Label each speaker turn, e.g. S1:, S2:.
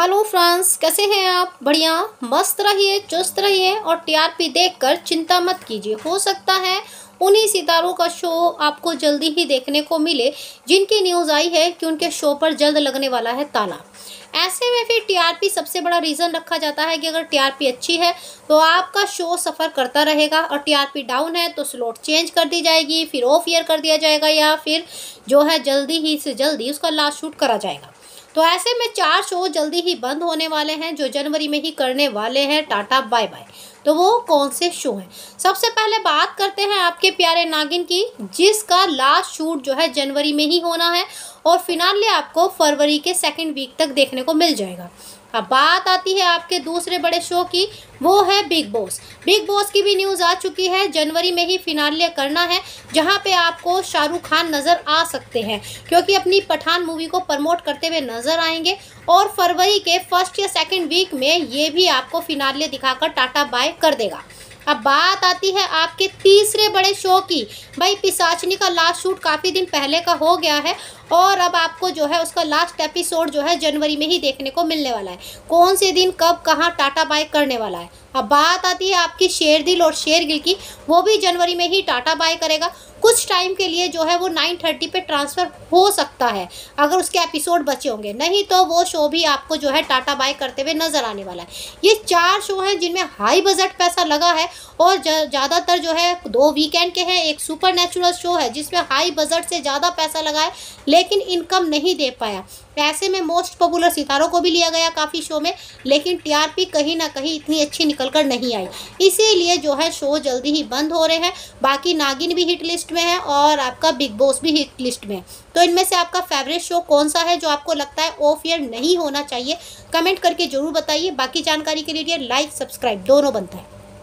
S1: hello friends कैसे हैं आप बढ़िया मस्त रहिए चुस्त रहिए और टीआरपी देखकर चिंता मत कीजिए हो सकता है उन्हीं सितारों का शो आपको जल्दी ही देखने को मिले जिनकी न्यूज़ आई है कि उनके शो पर जल्द लगने वाला है ताला ऐसे में फिर टीआरपी सबसे बड़ा रीज़न रखा जाता है कि अगर टीआरपी अच्छी है तो आपका शो सफ़र करता रहेगा और टीआरपी डाउन है तो स्लॉट चेंज कर दी जाएगी फिर ऑफ ईयर कर दिया जाएगा या फिर जो है जल्दी ही से जल्दी उसका लास्ट शूट करा जाएगा तो ऐसे में चार शो जल्दी ही बंद होने वाले हैं जो जनवरी में ही करने वाले हैं टाटा बाय बाय तो वो कौन से शो हैं सबसे पहले बात करते हैं आपके प्यारे नागिन की जिसका लास्ट शूट जो है जनवरी में ही होना है और फिनाले आपको फरवरी के सेकेंड वीक तक देखने को मिल जाएगा अब बात आती है आपके दूसरे बड़े शो की वो है बिग बॉस बिग बॉस की भी न्यूज़ आ चुकी है जनवरी में ही फिनाले करना है जहां पे आपको शाहरुख खान नज़र आ सकते हैं क्योंकि अपनी पठान मूवी को प्रमोट करते हुए नज़र आएंगे और फरवरी के फर्स्ट या सेकंड वीक में ये भी आपको फिनाले दिखाकर टाटा बाय कर देगा अब बात आती है आपके तीसरे बड़े शो की भाई पिसाचनी का लास्ट शूट काफ़ी दिन पहले का हो गया है और अब आपको जो है उसका लास्ट एपिसोड जो है जनवरी में ही देखने को मिलने वाला है कौन से दिन कब कहाँ टाटा बाय करने वाला है अब बात आती है आपकी शेर दिल और शेर गिल की वो भी जनवरी में ही टाटा बाय करेगा कुछ टाइम के लिए जो है वो 9:30 पे ट्रांसफ़र हो सकता है अगर उसके एपिसोड बचे होंगे नहीं तो वो शो भी आपको जो है टाटा बाय करते हुए नज़र आने वाला है ये चार शो हैं जिनमें हाई बजट पैसा लगा है और ज़्यादातर जो है दो वीकेंड के हैं एक सुपर शो है जिसमें हाई बजट से ज़्यादा पैसा लगा है लेकिन इनकम नहीं दे पाया ऐसे में मोस्ट पॉपुलर सितारों को भी लिया गया काफ़ी शो में लेकिन टीआरपी कहीं ना कहीं इतनी अच्छी निकल कर नहीं आई इसीलिए जो है शो जल्दी ही बंद हो रहे हैं बाकी नागिन भी हिट लिस्ट में है और आपका बिग बॉस भी हिट लिस्ट में है तो इनमें से आपका फेवरेट शो कौन सा है जो आपको लगता है ऑफ ईयर नहीं होना चाहिए कमेंट करके ज़रूर बताइए बाकी जानकारी के लिए लाइक सब्सक्राइब दोनों बनता है